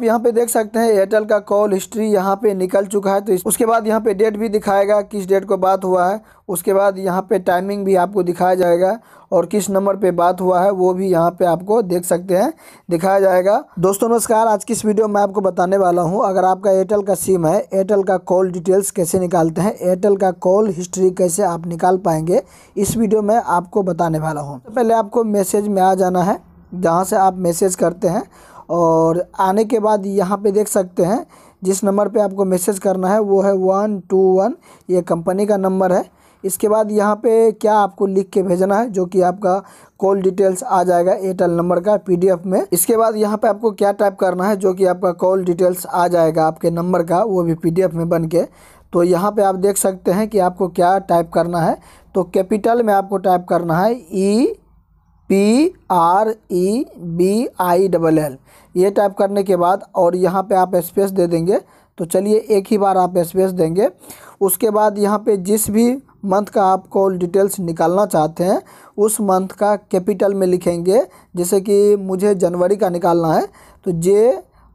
आप यहाँ पे देख सकते हैं एयरटेल का कॉल हिस्ट्री यहाँ पे निकल चुका है तो उसके बाद यहाँ पे डेट भी दिखाएगा किस डेट को बात हुआ है उसके बाद यहाँ पे टाइमिंग भी आपको दिखाया जाएगा और किस नंबर पे बात हुआ है वो भी यहाँ पे आपको देख सकते हैं दिखाया जाएगा दोस्तों नमस्कार आज की इस वीडियो में आपको बताने वाला हूँ अगर आपका एयरटेल का सिम है एयरटेल का कॉल डिटेल्स कैसे निकालते हैं एयरटेल का कॉल हिस्ट्री कैसे आप निकाल पाएंगे इस वीडियो में आपको बताने वाला हूँ तो पहले आपको मैसेज में आ जाना है जहाँ से आप मैसेज करते हैं और आने के बाद यहाँ पे देख सकते हैं जिस नंबर पे आपको मैसेज करना है वो है वन टू वन ये कंपनी का नंबर है इसके बाद यहाँ पे क्या आपको लिख के भेजना है जो कि आपका कॉल डिटेल्स आ जाएगा एयरटेल नंबर का पीडीएफ में इसके बाद यहाँ पे आपको क्या टाइप करना है जो कि आपका कॉल डिटेल्स आ जाएगा आपके नंबर का वो भी पीडीएफ में बन के तो यहाँ पे आप देख सकते हैं कि आपको क्या टाइप करना है तो कैपिटल में आपको टाइप करना है E e P R E B I double L ये टाइप करने के बाद और यहाँ पे आप स्पेस दे देंगे तो चलिए एक ही बार आप स्पेस देंगे उसके बाद यहाँ पे जिस भी मंथ का आप कॉल डिटेल्स निकालना चाहते हैं उस मंथ का कैपिटल में लिखेंगे जैसे कि मुझे जनवरी का निकालना है तो जे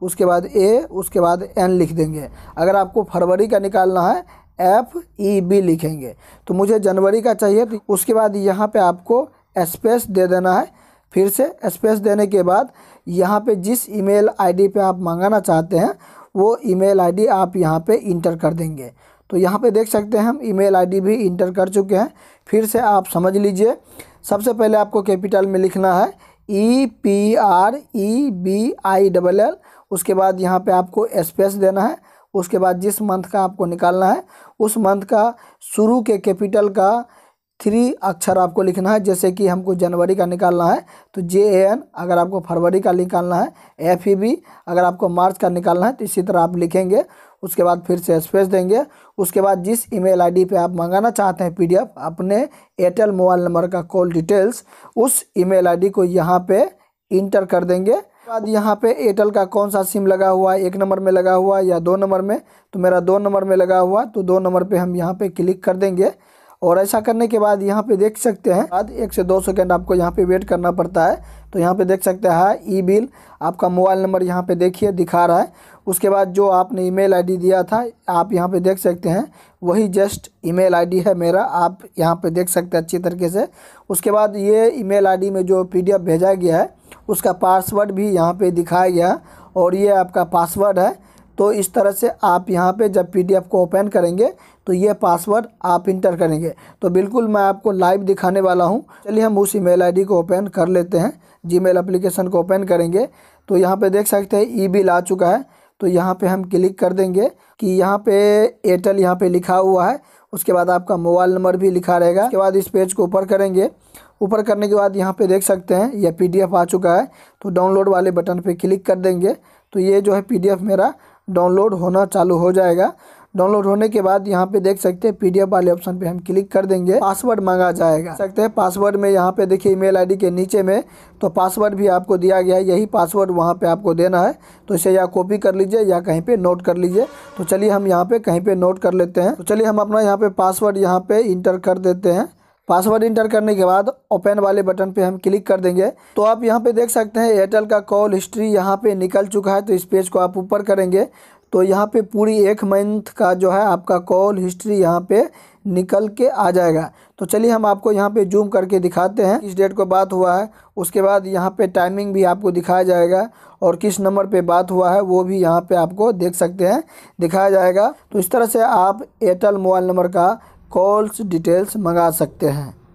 उसके बाद ए उसके बाद एन लिख देंगे अगर आपको फरवरी का निकालना है एफ ई बी लिखेंगे तो मुझे जनवरी का चाहिए तो उसके बाद यहाँ पे आपको स्पेस दे देना है फिर से स्पेस देने के बाद यहाँ पे जिस ईमेल आईडी पे आप मंगाना चाहते हैं वो ईमेल आईडी आप यहाँ पे इंटर कर देंगे तो यहाँ पे देख सकते हैं हम ईमेल आईडी भी इंटर कर चुके हैं फिर से आप समझ लीजिए सबसे पहले आपको कैपिटल में लिखना है E P R E B I double L उसके बाद यहाँ पे आपको स्पेस देना है उसके बाद जिस मंथ का आपको निकालना है उस मंथ का शुरू के कैपिटल का थ्री अक्षर आपको लिखना है जैसे कि हमको जनवरी का निकालना है तो जे ए एन अगर आपको फरवरी का निकालना है एफ ई बी अगर आपको मार्च का निकालना है तो इसी तरह आप लिखेंगे उसके बाद फिर से स्पेस देंगे उसके बाद जिस ईमेल आईडी पे आप मंगाना चाहते हैं पीडीएफ अपने एयरटेल मोबाइल नंबर का कॉल डिटेल्स उस ईमेल आईडी को यहाँ पे इंटर कर देंगे बाद यहाँ पे एयरटेल का कौन सा सिम लगा हुआ है एक नंबर में लगा हुआ या दो नंबर में तो मेरा दो नंबर में लगा हुआ तो दो नंबर पे हम यहाँ पे क्लिक कर देंगे और ऐसा करने के बाद यहाँ पे देख सकते हैं बाद एक से दो सेकेंड आपको यहाँ पे वेट करना पड़ता है तो यहाँ पे देख सकते हैं हाँ, ई बिल आपका मोबाइल नंबर यहाँ पे देखिए दिखा रहा है उसके बाद जो आपने ईमेल आईडी दिया था आप यहाँ पे देख सकते हैं वही जस्ट ईमेल आईडी है मेरा आप यहाँ पे देख सकते हैं अच्छी तरीके से उसके बाद ये ई मेल में जो पी भेजा गया है उसका पासवर्ड भी यहाँ पर दिखाया गया और ये आपका पासवर्ड है तो इस तरह से आप यहाँ पर जब पी को ओपन करेंगे तो ये पासवर्ड आप इंटर करेंगे तो बिल्कुल मैं आपको लाइव दिखाने वाला हूँ चलिए हम उस ईमेल आईडी को ओपन कर लेते हैं जीमेल एप्लीकेशन को ओपन करेंगे तो यहाँ पे देख सकते हैं ई बिल आ चुका है तो यहाँ पे हम क्लिक कर देंगे कि यहाँ पे एयरटेल यहाँ पे लिखा हुआ है उसके बाद आपका मोबाइल नंबर भी लिखा रहेगा उसके बाद इस पेज को ऊपर करेंगे ऊपर करने के बाद यहाँ पे देख सकते हैं यह पी आ चुका है तो डाउनलोड वाले बटन पर क्लिक कर देंगे तो ये जो है पी मेरा डाउनलोड होना चालू हो जाएगा डाउनलोड होने के बाद यहाँ पे देख सकते हैं पीडीएफ वाले ऑप्शन पे हम क्लिक कर देंगे पासवर्ड मांगा जाएगा सकते हैं पासवर्ड में यहाँ पे देखिए ईमेल आईडी के नीचे में तो पासवर्ड भी आपको दिया गया है यही पासवर्ड वहाँ पे आपको देना है तो इसे या कॉपी कर लीजिए या कहीं पे नोट कर लीजिए तो चलिए हम यहाँ पे कहीं पे नोट कर लेते हैं तो चलिए हम अपना यहाँ पे पासवर्ड यहाँ पे इंटर कर देते हैं पासवर्ड इंटर करने के बाद ओपन वाले बटन पे हम क्लिक कर देंगे तो आप यहाँ पे देख सकते हैं एयरटेल का कॉल हिस्ट्री यहाँ पे निकल चुका है तो इस पेज को आप ऊपर करेंगे तो यहाँ पे पूरी एक मंथ का जो है आपका कॉल हिस्ट्री यहाँ पे निकल के आ जाएगा तो चलिए हम आपको यहाँ पे जूम करके दिखाते हैं किस डेट को बात हुआ है उसके बाद यहाँ पे टाइमिंग भी आपको दिखाया जाएगा और किस नंबर पे बात हुआ है वो भी यहाँ पे आपको देख सकते हैं दिखाया जाएगा तो इस तरह से आप एयरटेल मोबाइल नंबर का कॉल्स डिटेल्स मंगा सकते हैं